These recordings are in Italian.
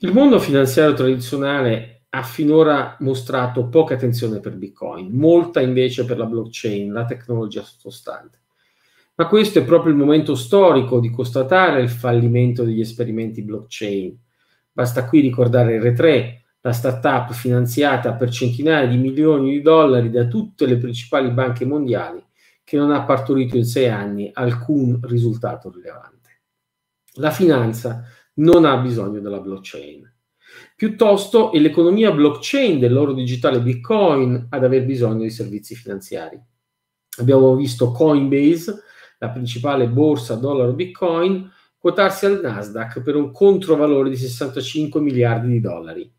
Il mondo finanziario tradizionale ha finora mostrato poca attenzione per Bitcoin, molta invece per la blockchain, la tecnologia sottostante. Ma questo è proprio il momento storico di constatare il fallimento degli esperimenti blockchain. Basta qui ricordare R3, la startup finanziata per centinaia di milioni di dollari da tutte le principali banche mondiali, che non ha partorito in sei anni alcun risultato rilevante. La finanza non ha bisogno della blockchain. Piuttosto è l'economia blockchain dell'oro digitale Bitcoin ad aver bisogno di servizi finanziari. Abbiamo visto Coinbase, la principale borsa dollaro Bitcoin, quotarsi al Nasdaq per un controvalore di 65 miliardi di dollari.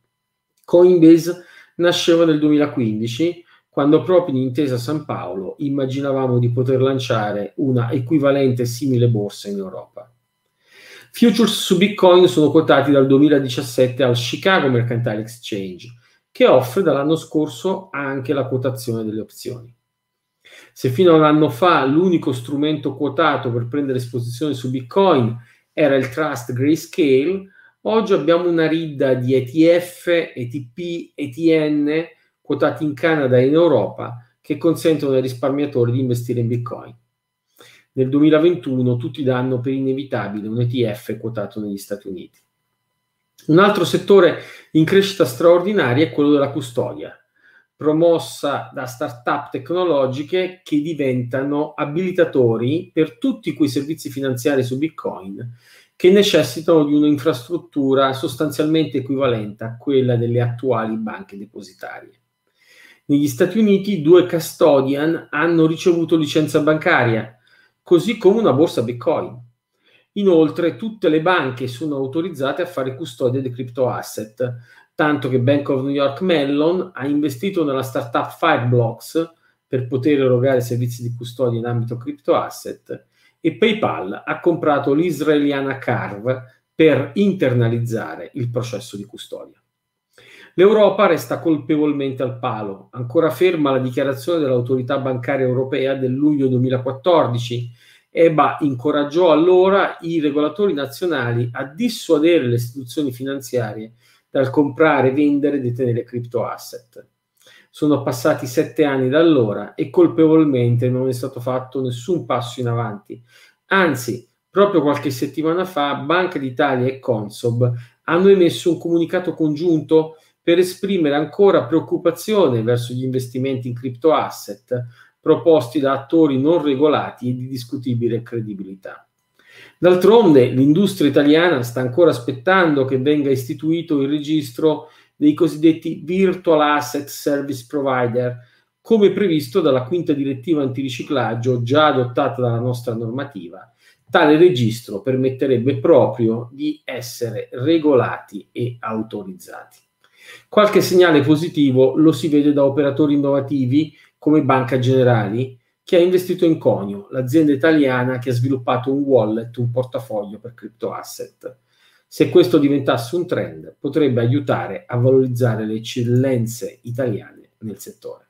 Coinbase nasceva nel 2015 quando proprio in Intesa San Paolo immaginavamo di poter lanciare una equivalente simile borsa in Europa. Futures su Bitcoin sono quotati dal 2017 al Chicago Mercantile Exchange, che offre dall'anno scorso anche la quotazione delle opzioni. Se fino a un anno fa l'unico strumento quotato per prendere esposizione su Bitcoin era il Trust Grayscale, oggi abbiamo una ridda di ETF, ETP, ETN quotati in Canada e in Europa che consentono ai risparmiatori di investire in Bitcoin nel 2021 tutti danno per inevitabile un ETF quotato negli Stati Uniti. Un altro settore in crescita straordinaria è quello della custodia, promossa da start-up tecnologiche che diventano abilitatori per tutti quei servizi finanziari su Bitcoin che necessitano di un'infrastruttura sostanzialmente equivalente a quella delle attuali banche depositarie. Negli Stati Uniti due custodian hanno ricevuto licenza bancaria così come una borsa Bitcoin. Inoltre tutte le banche sono autorizzate a fare custodia di crypto asset, tanto che Bank of New York Mellon ha investito nella startup Fireblocks per poter erogare servizi di custodia in ambito crypto asset e PayPal ha comprato l'israeliana Carve per internalizzare il processo di custodia. L'Europa resta colpevolmente al palo, ancora ferma la dichiarazione dell'autorità bancaria europea del luglio 2014. EBA incoraggiò allora i regolatori nazionali a dissuadere le istituzioni finanziarie dal comprare, vendere e detenere criptoasset. Sono passati sette anni da allora e colpevolmente non è stato fatto nessun passo in avanti. Anzi, proprio qualche settimana fa, Banca d'Italia e Consob hanno emesso un comunicato congiunto per esprimere ancora preoccupazione verso gli investimenti in criptoasset proposti da attori non regolati e di discutibile credibilità. D'altronde l'industria italiana sta ancora aspettando che venga istituito il registro dei cosiddetti Virtual Asset Service Provider, come previsto dalla quinta direttiva antiriciclaggio già adottata dalla nostra normativa. Tale registro permetterebbe proprio di essere regolati e autorizzati. Qualche segnale positivo lo si vede da operatori innovativi come Banca Generali, che ha investito in Conio, l'azienda italiana che ha sviluppato un wallet, un portafoglio per criptoasset. Se questo diventasse un trend, potrebbe aiutare a valorizzare le eccellenze italiane nel settore.